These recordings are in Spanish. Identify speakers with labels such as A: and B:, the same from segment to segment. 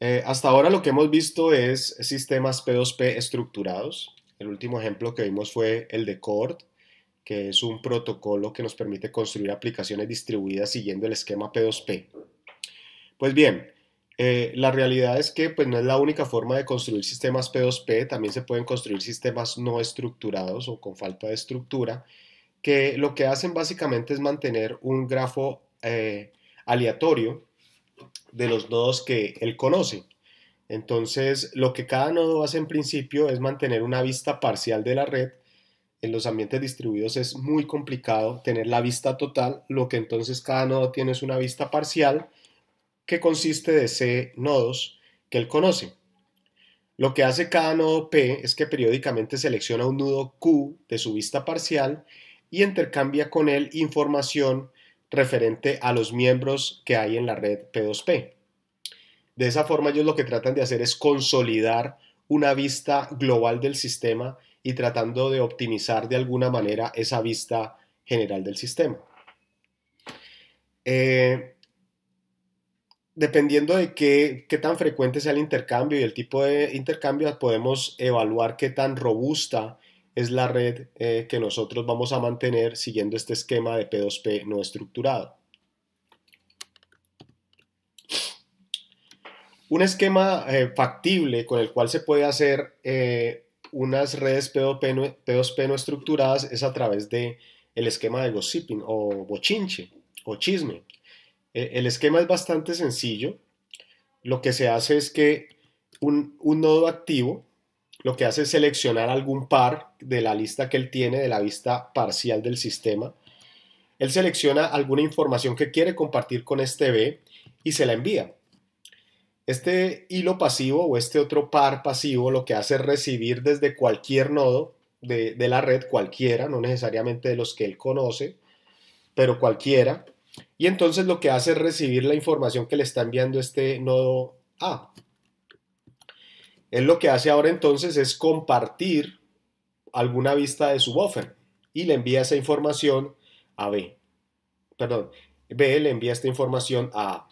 A: Eh, hasta ahora lo que hemos visto es sistemas P2P estructurados. El último ejemplo que vimos fue el de Cord, que es un protocolo que nos permite construir aplicaciones distribuidas siguiendo el esquema P2P. Pues bien, eh, la realidad es que pues, no es la única forma de construir sistemas P2P, también se pueden construir sistemas no estructurados o con falta de estructura, que lo que hacen básicamente es mantener un grafo eh, aleatorio de los nodos que él conoce. Entonces, lo que cada nodo hace en principio es mantener una vista parcial de la red. En los ambientes distribuidos es muy complicado tener la vista total, lo que entonces cada nodo tiene es una vista parcial que consiste de C nodos que él conoce. Lo que hace cada nodo P es que periódicamente selecciona un nudo Q de su vista parcial y intercambia con él información referente a los miembros que hay en la red P2P. De esa forma ellos lo que tratan de hacer es consolidar una vista global del sistema y tratando de optimizar de alguna manera esa vista general del sistema. Eh, dependiendo de qué, qué, tan frecuente sea el intercambio y el tipo de intercambio, podemos evaluar qué tan robusta es la red eh, que nosotros vamos a mantener siguiendo este esquema de P2P no estructurado. Un esquema eh, factible con el cual se puede hacer eh, unas redes P2P no, estructuradas es a través de el esquema de gossiping o bochinche o chisme. E, el esquema es bastante sencillo. Lo que se hace es que un nodo activo lo que hace es seleccionar algún par de la lista que él tiene, de la vista parcial del sistema. Él selecciona alguna información que quiere compartir con este B y se la envía. Este hilo pasivo o este otro par pasivo lo que hace es recibir desde cualquier nodo de, la red, cualquiera, no necesariamente de los que él conoce, pero cualquiera. Y entonces lo que hace es recibir la información que le está enviando este nodo A. Él lo que hace ahora entonces es compartir alguna vista de su buffer y le envía esa información a B. Perdón, B le envía esta información a A.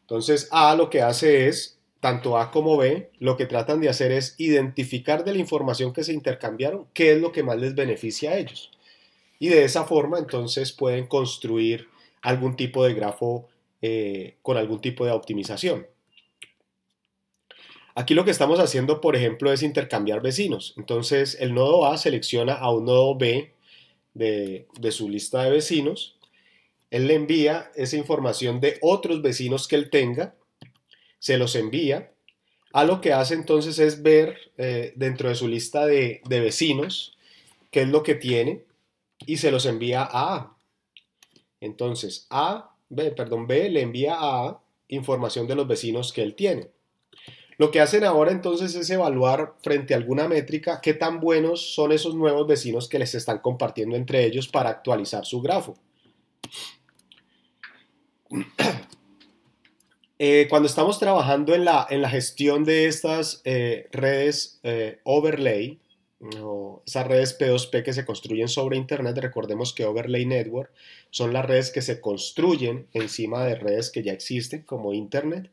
A: Entonces A lo que hace es, tanto A como B, lo que tratan de hacer es identificar de la información que se intercambiaron qué es lo que más les beneficia a ellos. Y de esa forma entonces pueden construir algún tipo de grafo eh, con algún tipo de optimización. Aquí lo que estamos haciendo, por ejemplo, es intercambiar vecinos. Entonces, el nodo A selecciona a un nodo B de, su lista de vecinos. Él le envía esa información de otros vecinos que él tenga, se los envía. A lo que hace entonces es ver eh, dentro de su lista de, vecinos qué es lo que tiene y se los envía a A. Entonces, A, B, perdón, B le envía a A información de los vecinos que él tiene. Lo que hacen ahora entonces es evaluar frente a alguna métrica qué tan buenos son esos nuevos vecinos que les están compartiendo entre ellos para actualizar su grafo. Eh, cuando estamos trabajando en la, en la gestión de estas eh, redes eh, overlay, o esas redes P2P que se construyen sobre Internet, recordemos que Overlay Network son las redes que se construyen encima de redes que ya existen como Internet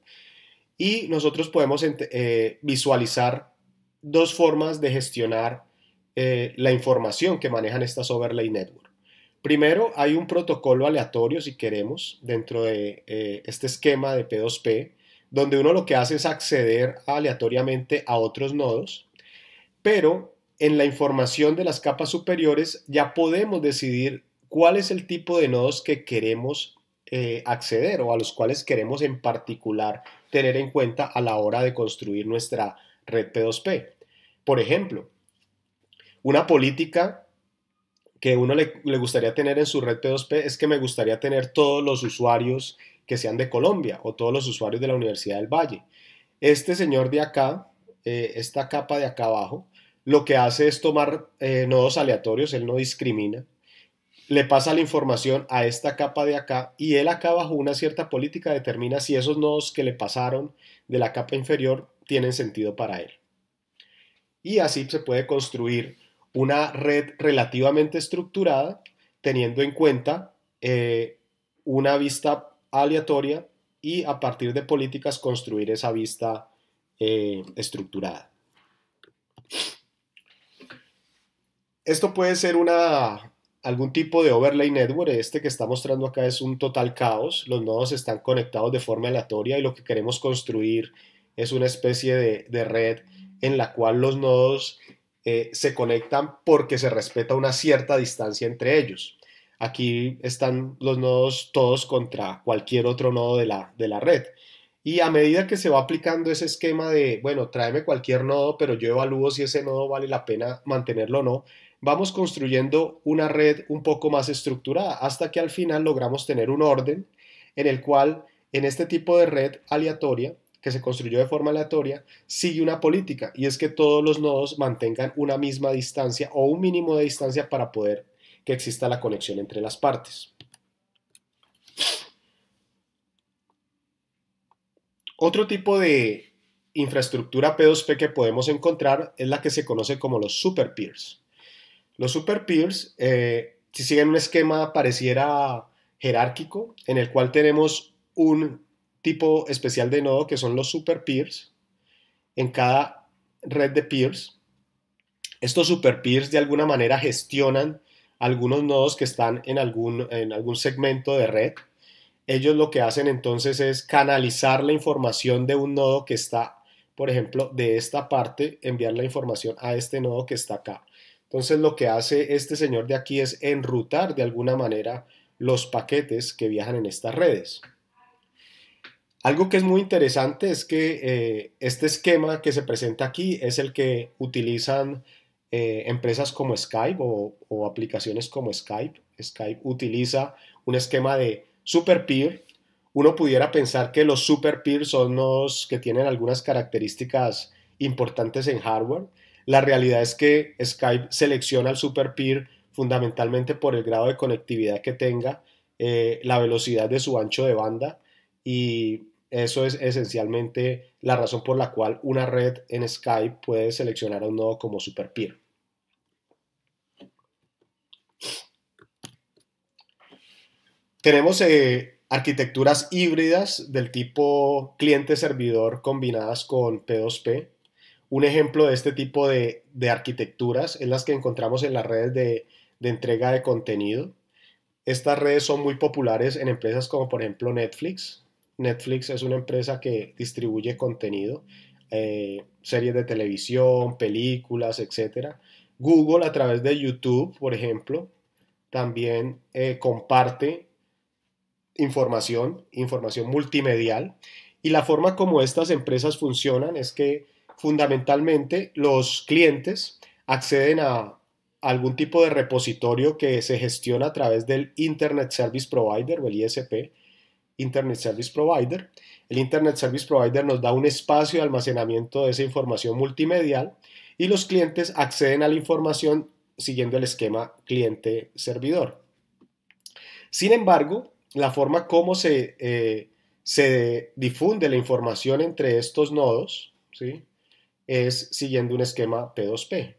A: y nosotros podemos eh, visualizar dos formas de gestionar eh, la información que manejan estas overlay network. Primero, hay un protocolo aleatorio, si queremos, dentro de eh, este esquema de P2P, donde uno lo que hace es acceder aleatoriamente a otros nodos, pero en la información de las capas superiores ya podemos decidir cuál es el tipo de nodos que queremos eh, acceder o a los cuales queremos en particular tener en cuenta a la hora de construir nuestra red P2P. Por ejemplo, una política que uno le, gustaría tener en su red P2P es que me gustaría tener todos los usuarios que sean de Colombia o todos los usuarios de la Universidad del Valle. Este señor de acá, eh, esta capa de acá abajo, lo que hace es tomar eh, nodos aleatorios, él no discrimina, le pasa la información a esta capa de acá y él acá bajo una cierta política determina si esos nodos que le pasaron de la capa inferior tienen sentido para él. Y así se puede construir una red relativamente estructurada teniendo en cuenta eh, una vista aleatoria y a partir de políticas construir esa vista eh, estructurada. Esto puede ser una algún tipo de overlay network. Este que está mostrando acá es un total caos. Los nodos están conectados de forma aleatoria y lo que queremos construir es una especie de, red en la cual los nodos eh, se conectan porque se respeta una cierta distancia entre ellos. Aquí están los nodos todos contra cualquier otro nodo de la red. Y a medida que se va aplicando ese esquema de, bueno, tráeme cualquier nodo, pero yo evalúo si ese nodo vale la pena mantenerlo o no, vamos construyendo una red un poco más estructurada hasta que al final logramos tener un orden en el cual en este tipo de red aleatoria, que se construyó de forma aleatoria, sigue una política y es que todos los nodos mantengan una misma distancia o un mínimo de distancia para poder que exista la conexión entre las partes. Otro tipo de infraestructura P2P que podemos encontrar es la que se conoce como los super peers. Los super peers, eh, si siguen un esquema pareciera jerárquico, en el cual tenemos un tipo especial de nodo que son los super peers en cada red de peers. Estos super peers de alguna manera gestionan algunos nodos que están en algún, en algún segmento de red ellos lo que hacen entonces es canalizar la información de un nodo que está, por ejemplo, de esta parte, enviar la información a este nodo que está acá. Entonces lo que hace este señor de aquí es enrutar de alguna manera los paquetes que viajan en estas redes. Algo que es muy interesante es que eh, este esquema que se presenta aquí es el que utilizan eh, empresas como Skype o aplicaciones como Skype. Skype utiliza un esquema de super peer, uno pudiera pensar que los super peer son los que tienen algunas características importantes en hardware. La realidad es que Skype selecciona al super peer fundamentalmente por el grado de conectividad que tenga, eh, la velocidad de su ancho de banda y eso es esencialmente la razón por la cual una red en Skype puede seleccionar a un nodo como super peer. Tenemos eh, arquitecturas híbridas del tipo cliente-servidor combinadas con P2P. Un ejemplo de este tipo de, arquitecturas es las que encontramos en las redes de, entrega de contenido. Estas redes son muy populares en empresas como por ejemplo Netflix. Netflix es una empresa que distribuye contenido, eh, series de televisión, películas, etc. Google a través de YouTube, por ejemplo, también eh, comparte información, información multimedial. Y la forma como estas empresas funcionan es que fundamentalmente los clientes acceden a algún tipo de repositorio que se gestiona a través del Internet Service Provider o el ISP, Internet Service Provider. El Internet Service Provider nos da un espacio de almacenamiento de esa información multimedial y los clientes acceden a la información siguiendo el esquema cliente-servidor. Sin embargo, la forma como se, eh, se difunde la información entre estos nodos ¿sí? es siguiendo un esquema P2P.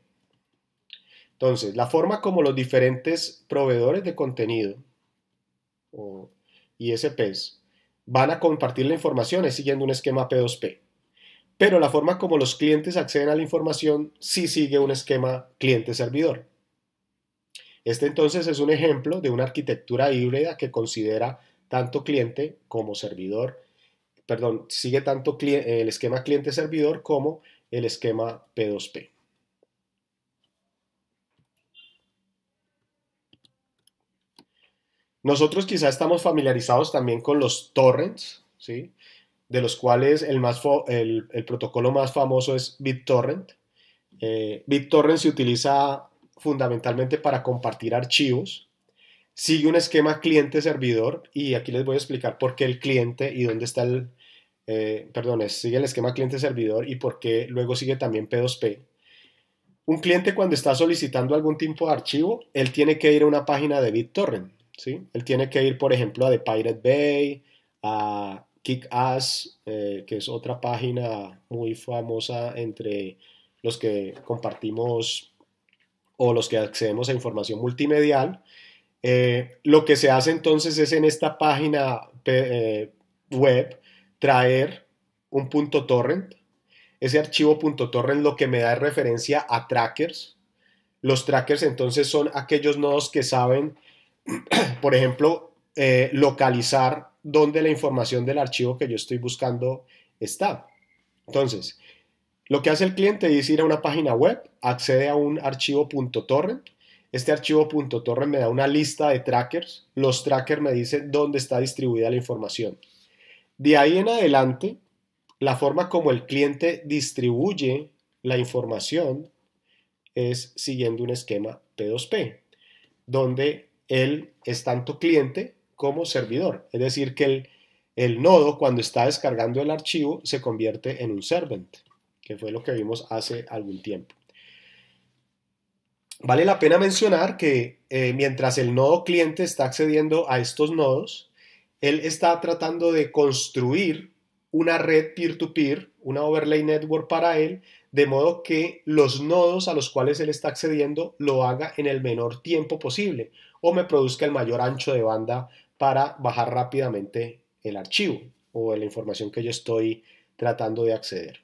A: Entonces, la forma como los diferentes proveedores de contenido o ISPs van a compartir la información es siguiendo un esquema P2P. Pero la forma como los clientes acceden a la información sí sigue un esquema cliente-servidor. Este entonces es un ejemplo de una arquitectura híbrida que considera tanto cliente como servidor, perdón, sigue tanto el esquema cliente-servidor como el esquema P2P. Nosotros quizá estamos familiarizados también con los torrents, ¿sí? de los cuales el, más el, protocolo más famoso es BitTorrent. Eh, BitTorrent se utiliza fundamentalmente para compartir archivos. Sigue un esquema cliente-servidor y aquí les voy a explicar por qué el cliente y dónde está el, eh, perdón, sigue el esquema cliente-servidor y por qué luego sigue también P2P. Un cliente cuando está solicitando algún tipo de archivo, él tiene que ir a una página de BitTorrent, ¿sí? Él tiene que ir, por ejemplo, a The Pirate Bay, a Kickass, eh, que es otra página muy famosa entre los que compartimos o los que accedemos a información multimedial. Eh, lo que se hace entonces es en esta página eh, web traer un punto torrent. Ese archivo punto torrent lo que me da referencia a trackers. Los trackers entonces son aquellos nodos que saben, por ejemplo, eh, localizar dónde la información del archivo que yo estoy buscando está. Entonces, lo que hace el cliente es ir a una página web, accede a un archivo .torrent. Este archivo .torrent me da una lista de trackers. Los trackers me dicen dónde está distribuida la información. De ahí en adelante, la forma como el cliente distribuye la información es siguiendo un esquema P2P, donde él es tanto cliente como servidor. Es decir, que el, el nodo cuando está descargando el archivo se convierte en un servant que fue lo que vimos hace algún tiempo. Vale la pena mencionar que eh, mientras el nodo cliente está accediendo a estos nodos, él está tratando de construir una red peer to -peer, una overlay network para él, de modo que los nodos a los cuales él está accediendo lo haga en el menor tiempo posible o me produzca el mayor ancho de banda para bajar rápidamente el archivo o la información que yo estoy tratando de acceder.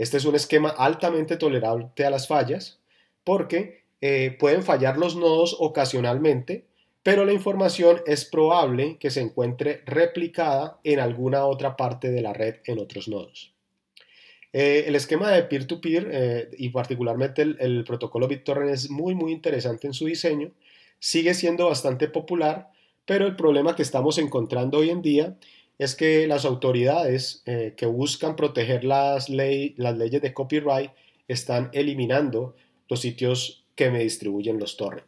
A: Este es un esquema altamente tolerante a las fallas porque eh, pueden fallar los nodos ocasionalmente, pero la información es probable que se encuentre replicada en alguna otra parte de la red en otros nodos. Eh, el esquema de peer-to-peer eh, y particularmente el, el protocolo BitTorrent es muy muy interesante en su diseño, sigue siendo bastante popular, pero el problema que estamos encontrando hoy en día es que las autoridades eh, que buscan proteger las, las leyes de copyright están eliminando los sitios que me distribuyen los torrents.